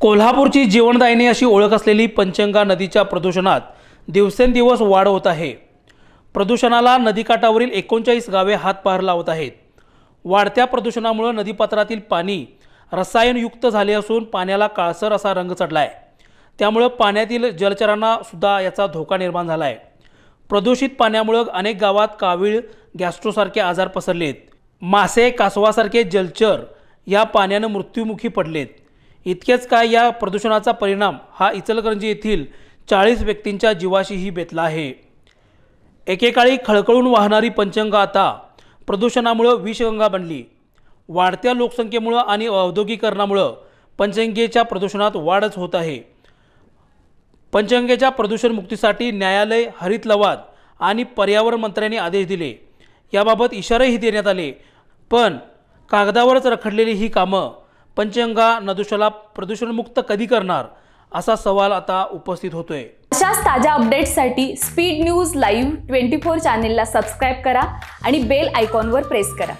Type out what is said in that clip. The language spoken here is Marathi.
कोल्हापूरची जीवनदायिनी अशी ओळख असलेली पंचंगा नदीच्या प्रदूषणात दिवसेंदिवस वाढ होत आहे प्रदूषणाला नदीकाठावरील एकोणचाळीस गावे पार लावत आहेत वाढत्या प्रदूषणामुळे नदीपात्रातील पाणी रसायनयुक्त झाले असून पाण्याला काळसर असा रंग चढला आहे त्यामुळं पाण्यातील जलचरांना सुद्धा याचा धोका निर्माण झाला आहे प्रदूषित पाण्यामुळं अनेक गावात कावीळ गॅस्ट्रोसारखे आजार पसरलेत मासे कासवासारखे जलचर या पाण्यानं मृत्युमुखी पडलेत इतकेच काय या प्रदूषणाचा परिणाम हा इचलकरंजी येथील चाळीस व्यक्तींच्या जीवाशीही बेतला आहे एकेकाळी खळखळून वाहणारी पंचगंगा आता प्रदूषणामुळं विषगंगा बनली वाढत्या लोकसंख्येमुळं आणि औद्योगिकरणामुळं पंचंगेच्या प्रदूषणात वाढच होत आहे पंचंगेच्या प्रदूषणमुक्तीसाठी न्यायालय हरित लवाद आणि पर्यावरण मंत्र्यांनी आदेश दिले याबाबत इशारेही देण्यात आले पण कागदावरच रखडलेली ही कामं पंचगंगा प्रदूषण मुक्त कधी करणार असा सवाल आता उपस्थित होतोय अशाच ताज्या अपडेट्ससाठी speed news live twenty four चॅनेलला सबस्क्राईब करा आणि बेल आयकॉनवर प्रेस करा